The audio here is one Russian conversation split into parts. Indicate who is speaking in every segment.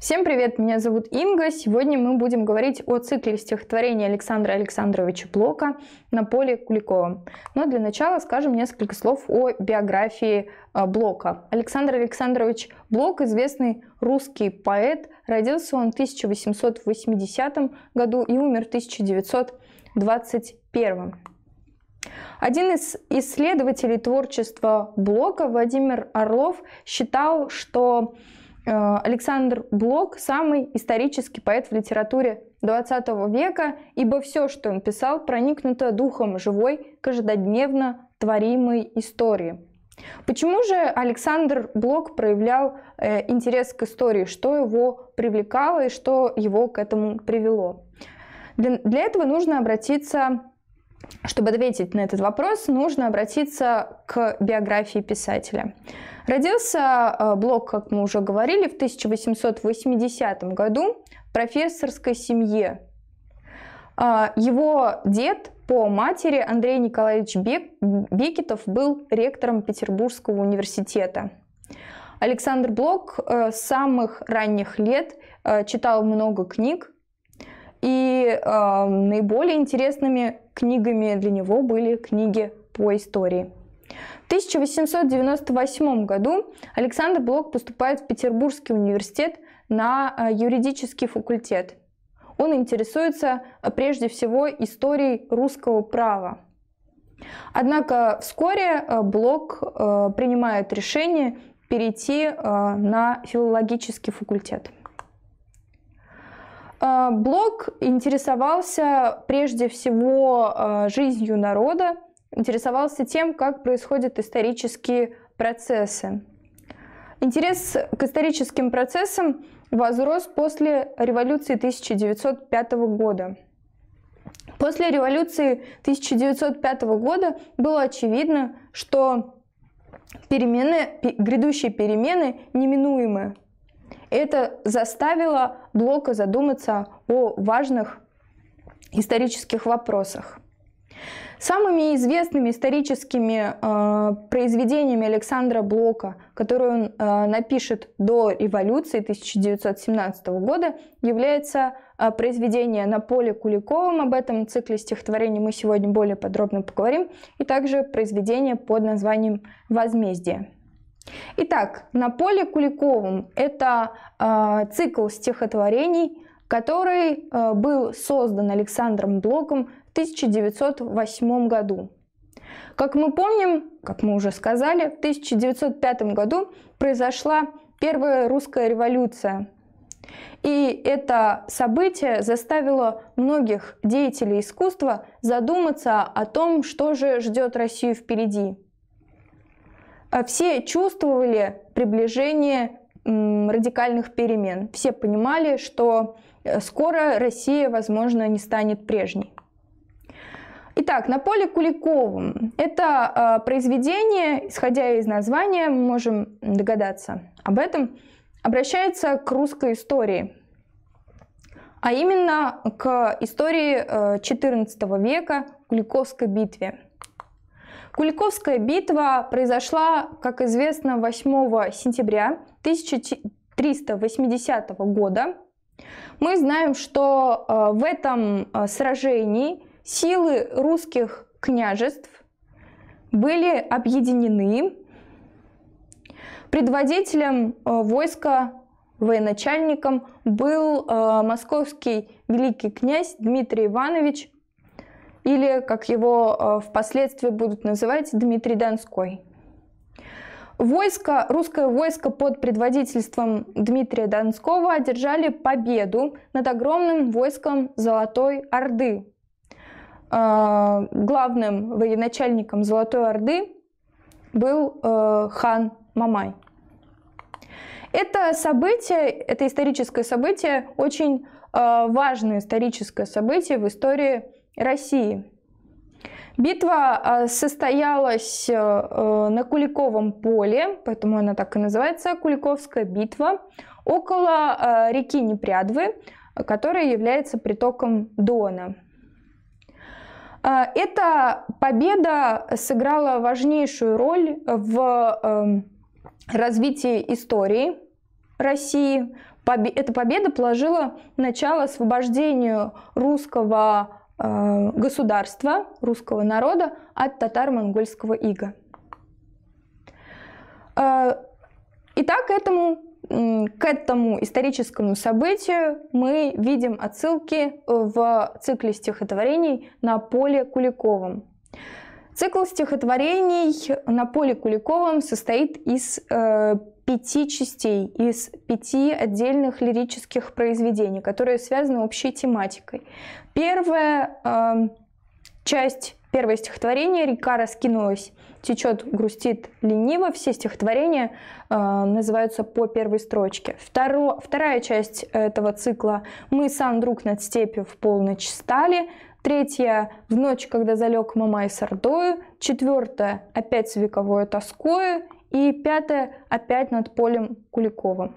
Speaker 1: Всем привет, меня зовут Инга. Сегодня мы будем говорить о цикле стихотворений Александра Александровича Блока на поле Куликова. Но для начала скажем несколько слов о биографии а, Блока. Александр Александрович Блок – известный русский поэт. Родился он в 1880 году и умер в 1921. Один из исследователей творчества Блока, Владимир Орлов, считал, что Э, Александр Блок – самый исторический поэт в литературе XX века, ибо все, что он писал, проникнуто духом живой, каждодневно творимой истории. Почему же Александр Блок проявлял э, интерес к истории, что его привлекало и что его к этому привело? Для, для этого нужно обратиться чтобы ответить на этот вопрос, нужно обратиться к биографии писателя. Родился э, Блок, как мы уже говорили, в 1880 году в профессорской семье. А, его дед по матери Андрей Николаевич Бекетов был ректором Петербургского университета. Александр Блок э, с самых ранних лет э, читал много книг, и наиболее интересными книгами для него были книги по истории. В 1898 году Александр Блок поступает в Петербургский университет на э, юридический факультет. Он интересуется э, прежде всего историей русского права. Однако вскоре э, Блок принимает решение перейти на филологический факультет. А, блог интересовался прежде всего а, жизнью народа, интересовался тем, как происходят исторические процессы. Интерес к историческим процессам возрос после революции 1905 года. После революции 1905 года было очевидно, что перемены, грядущие перемены неминуемы. Это заставило Блока задуматься о важных исторических вопросах. Самыми известными историческими э, произведениями Александра Блока, которые он э, напишет до революции 1917 года, является э, произведение «На поле Куликовым». Об этом цикле стихотворений мы сегодня более подробно поговорим. И также произведение под названием «Возмездие». Итак, на поле Куликовым это э, цикл стихотворений, который э, был создан Александром Блоком в 1908 году. Как мы помним, как мы уже сказали, в 1905 году произошла первая русская революция. И это событие заставило многих деятелей искусства задуматься о том, что же ждет Россию впереди. А все чувствовали приближение радикальных перемен. Все понимали, что э, скоро Россия, возможно, не станет прежней. Итак, на поле Куликовым. Это а, произведение, исходя из названия, мы можем догадаться об этом, обращается к русской истории, а именно к истории XIV э, века Куликовской битве – Куликовская битва произошла, как известно, 8 сентября 1380 года. Мы знаем, что э, в этом э, сражении силы русских княжеств были объединены. Предводителем э, войска, военачальником был московский великий князь Дмитрий Иванович или, как его э, впоследствии будут называть, Дмитрий Донской. Войско, русское войско под предводительством Дмитрия Донского одержали победу над огромным войском Золотой Орды. Э, главным военачальником Золотой Орды был э, хан Мамай. Это событие, это историческое событие, очень важное историческое событие в истории России. Битва а, состоялась э, э, на Куликовом поле, поэтому она так и называется, Куликовская битва, около а, реки Непрядвы, которая является притоком Дона. А, эта победа сыграла важнейшую роль в э, развитии истории России. Эта победа положила начало освобождению русского Э, государства русского народа от татар монгольского ига. Э, Итак, этому, к этому историческому событию мы видим отсылки в цикле стихотворений «На поле Куликовом». Цикл стихотворений «На поле Куликовом» состоит из э, пяти частей, из пяти отдельных лирических произведений, которые связаны общей тематикой. Первая э, часть, первое стихотворение «Река раскинулась», течет, грустит, лениво. Все стихотворения э, называются по первой строчке. Второ, вторая часть этого цикла «Мы сам друг над степью в полночь стали», третья в ночь, когда залег Мамай с Ордою, четвертая опять с вековою тоскою, и пятое опять над полем Куликова.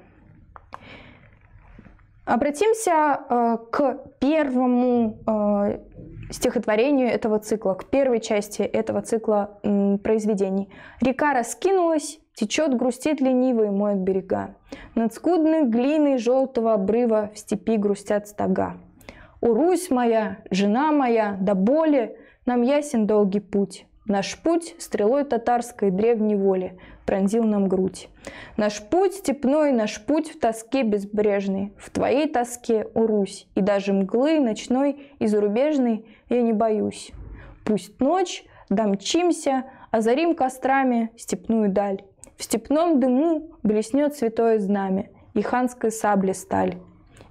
Speaker 1: Обратимся э, к первому э, стихотворению этого цикла, к первой части этого цикла э, произведений. «Река раскинулась, течет, грустит ленивый, моет берега. Над скудной глиной желтого обрыва в степи грустят стога. О, Русь моя, жена моя, до боли нам ясен долгий путь. Наш путь стрелой татарской древней воли пронзил нам грудь. Наш путь степной, наш путь в тоске безбрежной, в твоей тоске, у Русь, и даже мглы ночной и зарубежной я не боюсь. Пусть ночь, домчимся, озарим кострами степную даль. В степном дыму блеснет святое знамя и ханской сабли сталь.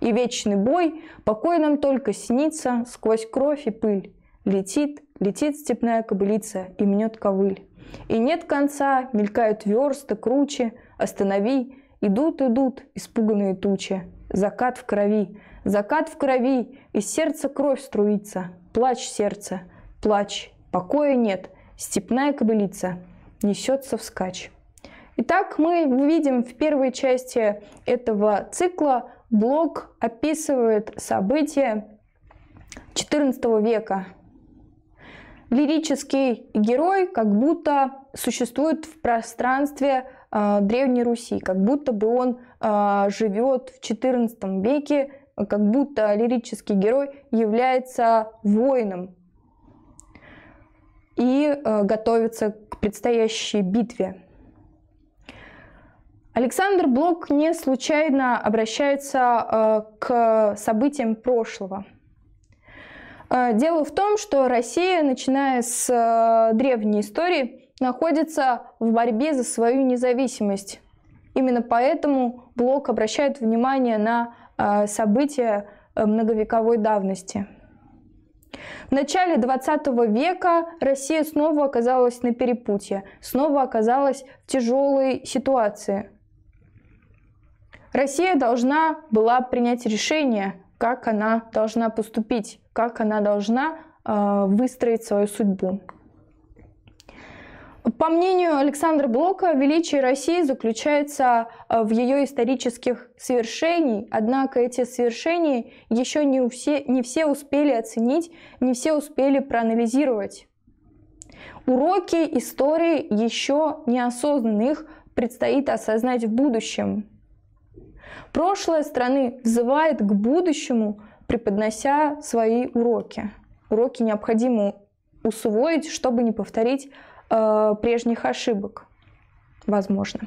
Speaker 1: И вечный бой, покой нам только снится сквозь кровь и пыль. Летит, летит степная кобылица и мнет ковыль. И нет конца, мелькают версты, круче, останови, идут, идут испуганные тучи. Закат в крови, закат в крови, из сердца кровь струится. плач сердце, плач, покоя нет, степная кобылица несется вскачь. Итак, мы видим в первой части этого цикла блок описывает события XIV века, лирический герой как будто существует в пространстве э, Древней Руси, как будто бы он э, живет в XIV веке, как будто лирический герой является воином и э, готовится к предстоящей битве. Александр Блок не случайно обращается э, к событиям прошлого – а, дело в том, что Россия, начиная с э, древней истории, находится в борьбе за свою независимость. Именно поэтому Блок обращает внимание на э, события э, многовековой давности. В начале 20 века Россия снова оказалась на перепутье, снова оказалась в тяжелой ситуации. Россия должна была принять решение, как она должна поступить, как она должна э, выстроить свою судьбу. По мнению Александра Блока, величие России заключается а, в ее исторических свершениях, однако эти свершения еще не все, не все успели оценить, не все успели проанализировать. Уроки истории еще неосознанных предстоит осознать в будущем. Прошлое страны взывает к будущему, преподнося свои уроки. Уроки необходимо усвоить, чтобы не повторить э, прежних ошибок. Возможно.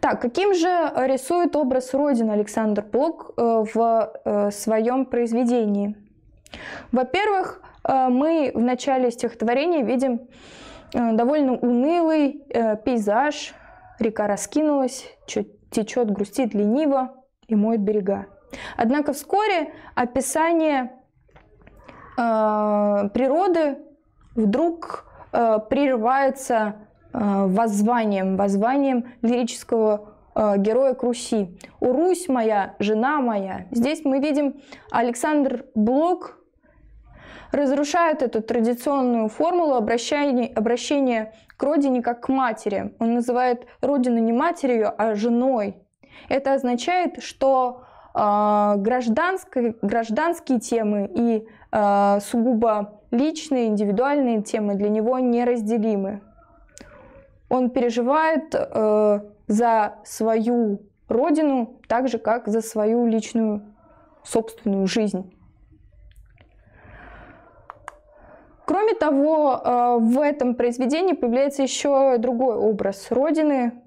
Speaker 1: Так, каким же рисует образ Родины Александр Блок э, в э, своем произведении? Во-первых, э, мы в начале стихотворения видим э, довольно унылый э, пейзаж. Река раскинулась, течет, грустит лениво и моет берега. Однако вскоре описание э, природы вдруг э, прерывается э, воззванием, воззванием лирического э, героя к Руси. «У Русь моя, жена моя». Здесь мы видим Александр Блок разрушает эту традиционную формулу обращения, обращения к родине как к матери. Он называет родину не матерью, а женой. Это означает, что а, гражданские, гражданские темы и а, сугубо личные, индивидуальные темы для него неразделимы. Он переживает э, за свою родину так же, как за свою личную собственную жизнь. Кроме того, э, в этом произведении появляется еще другой образ Родины,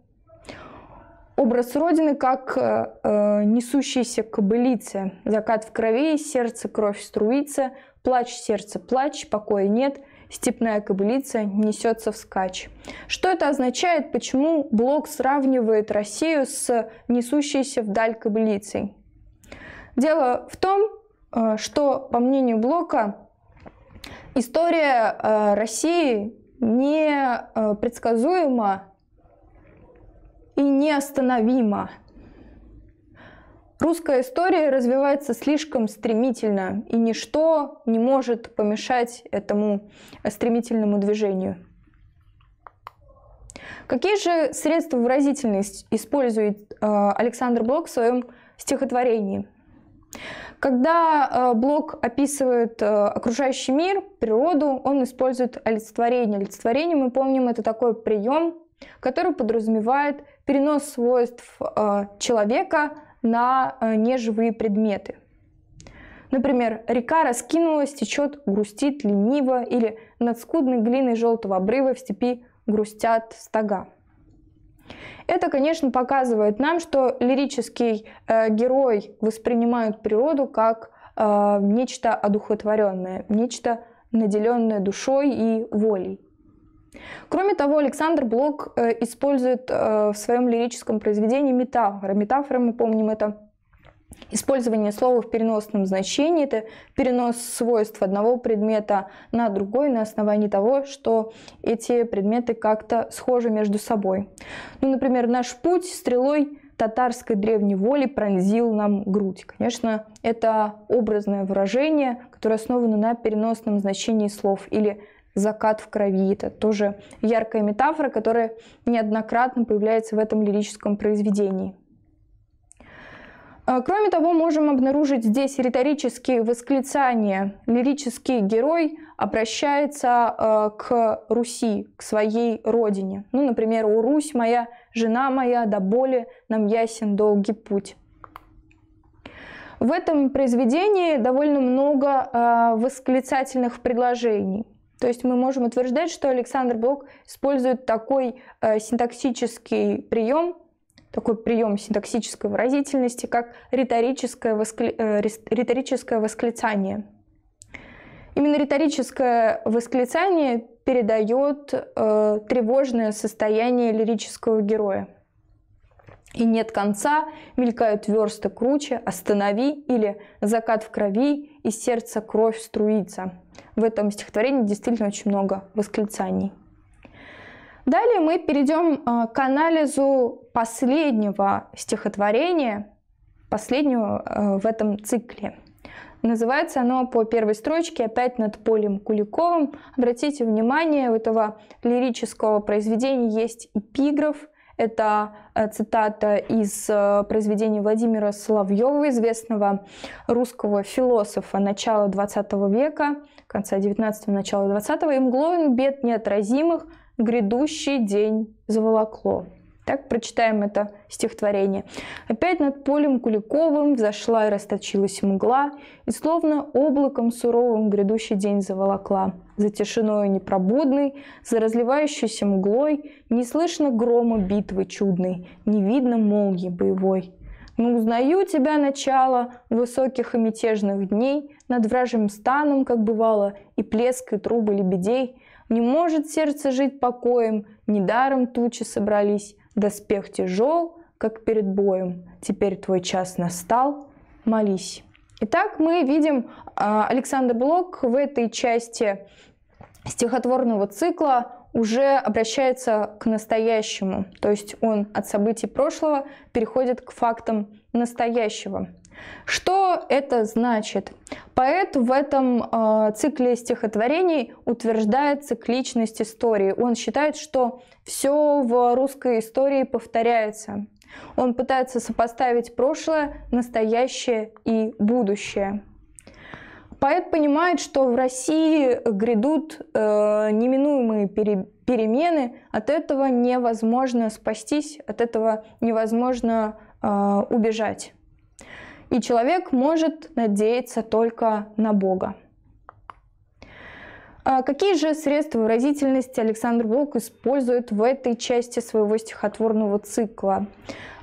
Speaker 1: Образ Родины как э, э несущийся кобылице. Закат в крови, сердце, кровь струится, плач, сердце, плач, покоя нет, степная кобылица несется в вскачь. Что это означает, почему Блок сравнивает Россию с несущейся вдаль кобылицей? Дело в том, э, что, по мнению Блока, история э, России непредсказуема и неостановимо. Русская история развивается слишком стремительно, и ничто не может помешать этому э, стремительному движению. Какие же средства выразительности использует э, Александр Блок в своем стихотворении? Когда э, Блок описывает окружающий мир, природу, он использует олицетворение. Олицетворение, мы помним, это такой прием, который подразумевает перенос свойств э, человека на э, неживые предметы. Например, река раскинулась, течет, грустит лениво, или над скудной глиной желтого обрыва в степи грустят стога. Это, конечно, показывает нам, что лирический э, герой воспринимает природу как э, нечто одухотворенное, нечто наделенное душой и волей. Кроме того, Александр Блок э, использует э, в своем лирическом произведении метафоры. Метафоры, мы помним, это Использование слова в переносном значении – это перенос свойств одного предмета на другой на основании того, что эти предметы как-то схожи между собой. Ну, например, наш путь стрелой татарской древней воли пронзил нам грудь. Конечно, это образное выражение, которое основано на переносном значении слов. Или закат в крови. Это тоже яркая метафора, которая неоднократно появляется в этом лирическом произведении. Э, кроме того, можем обнаружить здесь риторические восклицания. Лирический герой обращается э, к Руси, к своей родине. Ну, например, «У Русь моя, жена моя, до боли нам ясен долгий путь». В этом произведении довольно много э, восклицательных предложений. То есть мы можем утверждать, что Александр Блок использует такой э, синтаксический прием, такой прием синтаксической выразительности, как риторическое, воскли... э, риторическое восклицание. Именно риторическое восклицание передает э, тревожное состояние лирического героя и нет конца, мелькают версты круче, останови или закат в крови, и сердце кровь струится. В этом стихотворении действительно очень много восклицаний. Далее мы перейдем а, к анализу последнего стихотворения, последнего а, в этом цикле. Называется оно по первой строчке опять над полем Куликовым. Обратите внимание, у этого лирического произведения есть эпиграф – это э, цитата из э, произведения Владимира Соловьева, известного русского философа начала XX века, конца XIX, начала XX. «Им глоен бед неотразимых, грядущий день заволокло». Так прочитаем это стихотворение. «Опять над полем Куликовым взошла и расточилась мгла, и словно облаком суровым грядущий день заволокла. За тишиной непробудной, за разливающейся мглой не слышно грома битвы чудной, не видно молнии боевой. Но узнаю тебя начало высоких и мятежных дней, над вражим станом, как бывало, и плеск и трубы лебедей. Не может сердце жить покоем, недаром тучи собрались, Доспех тяжел, как перед боем. Теперь твой час настал. Молись. Итак, мы видим а, Александр Блок в этой части стихотворного цикла уже обращается к настоящему, то есть он от событий прошлого переходит к фактам настоящего. Что это значит? Поэт в этом э, цикле стихотворений утверждает цикличность истории. Он считает, что все в русской истории повторяется. Он пытается сопоставить прошлое, настоящее и будущее. Поэт понимает, что в России грядут э, неминуемые пере перемены, от этого невозможно спастись, от этого невозможно э, убежать и человек может надеяться только на Бога. А какие же средства выразительности Александр Блок использует в этой части своего стихотворного цикла?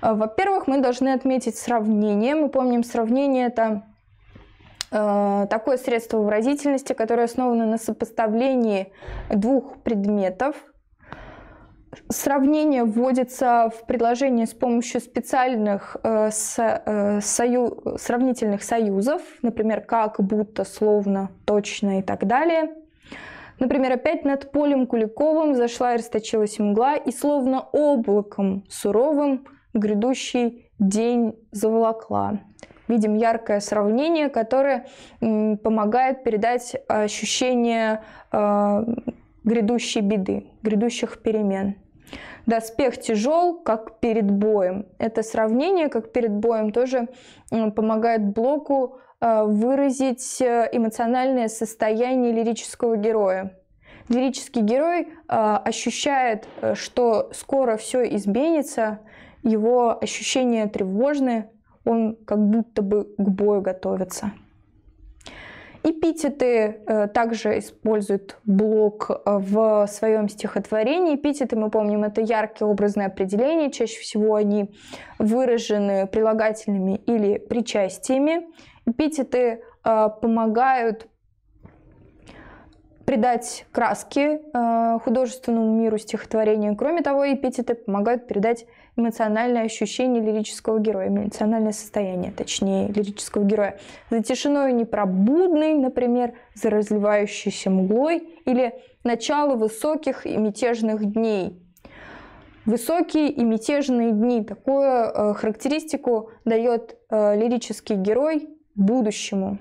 Speaker 1: А, во-первых, мы должны отметить сравнение. Мы помним, сравнение это а, такое средство выразительности, которое основано на сопоставлении двух предметов – Сравнение вводится в предложение с помощью специальных э, со, э, сою, сравнительных союзов, например, как, будто, словно, точно и так далее. Например, опять над полем Куликовым зашла и расточилась мгла, и словно облаком суровым грядущий день заволокла. Видим яркое сравнение, которое помогает передать ощущение э, грядущей беды, грядущих перемен. Доспех тяжел, как перед боем. Это сравнение, как перед боем, тоже помогает Блоку э, выразить э, эмоциональное состояние лирического героя. Лирический герой э, ощущает, что скоро все изменится, его ощущения тревожны, он как будто бы к бою готовится. Эпитеты э, также используют Блок э, в своем стихотворении. Эпитеты, мы помним, это яркие образные определения. Чаще всего они выражены прилагательными или причастиями. Эпитеты э, помогают придать краски художественному миру стихотворению. Кроме того, эпитеты помогают передать эмоциональное ощущение лирического героя, эмоциональное состояние, точнее, лирического героя. За тишиной непробудной, например, за разливающейся мглой или начало высоких и мятежных дней. Высокие и мятежные дни. Такую э, характеристику дает э, лирический герой будущему.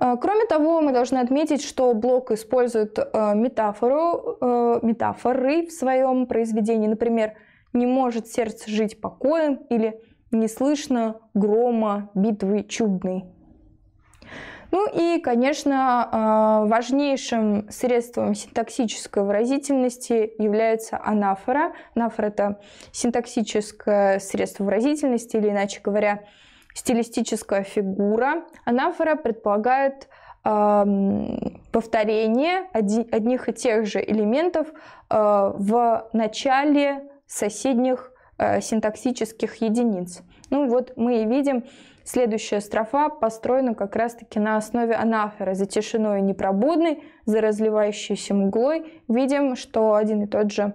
Speaker 1: Э, кроме того, мы должны отметить, что Блок использует э, метафору, э, метафоры в своем произведении. Например, «Не может сердце жить покоем» или «Не слышно грома битвы чудной». Ну и, конечно, важнейшим средством синтаксической выразительности является анафора. Анафора – это синтаксическое средство выразительности, или, иначе говоря, стилистическая фигура. Анафора предполагает эм, повторение одних и тех же элементов э, в начале соседних э, синтаксических единиц. Ну вот мы и видим, следующая строфа построена как раз-таки на основе анафора «За тишиной непробудной, за разливающейся мглой». Видим, что один и тот же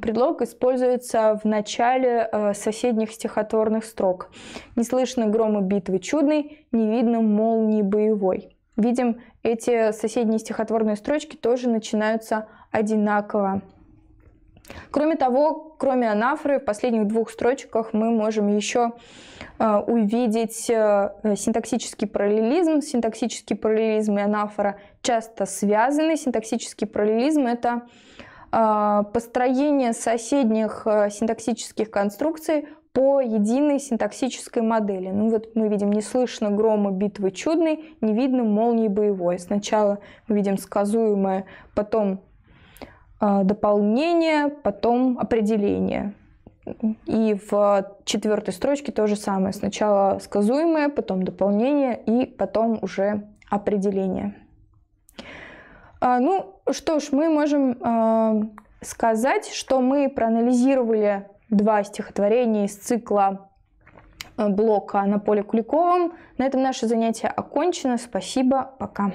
Speaker 1: Предлог используется в начале э, соседних стихотворных строк. Не слышно грома битвы чудной, не видно молнии боевой. Видим, эти соседние стихотворные строчки тоже начинаются одинаково. Кроме того, кроме анафоры, в последних двух строчках мы можем еще э, увидеть э, синтаксический параллелизм. Синтаксический параллелизм и анафора часто связаны. Синтаксический параллелизм — это а, построение соседних э, синтаксических конструкций по единой синтаксической модели. Ну вот мы видим «не слышно грома битвы чудной, не видно молнии боевой». Сначала мы видим сказуемое, потом а, дополнение, потом определение. И в четвертой строчке то же самое. Сначала сказуемое, потом дополнение и потом уже определение. А, ну что ж, мы можем а, сказать, что мы проанализировали два стихотворения из цикла а, блока на поле Куликовым. На этом наше занятие окончено. Спасибо, пока.